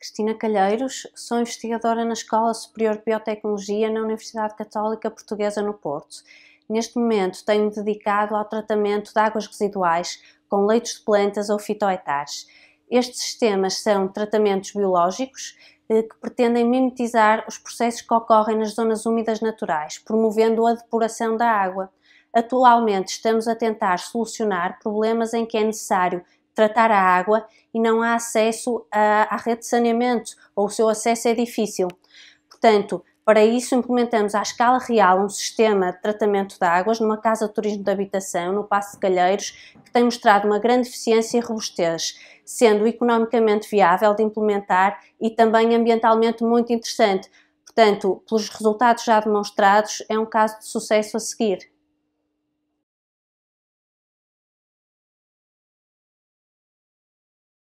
Cristina Calheiros, sou investigadora na Escola Superior de Biotecnologia na Universidade Católica Portuguesa no Porto. Neste momento tenho-me dedicado ao tratamento de águas residuais com leitos de plantas ou fitoetares. Estes sistemas são tratamentos biológicos eh, que pretendem mimetizar os processos que ocorrem nas zonas úmidas naturais, promovendo a depuração da água. Atualmente estamos a tentar solucionar problemas em que é necessário tratar a água e não há acesso à, à rede de saneamento ou o seu acesso é difícil. Portanto, para isso, implementamos à escala real um sistema de tratamento de águas numa casa de turismo de habitação, no Passo de Calheiros, que tem mostrado uma grande eficiência e robustez, sendo economicamente viável de implementar e também ambientalmente muito interessante. Portanto, pelos resultados já demonstrados, é um caso de sucesso a seguir.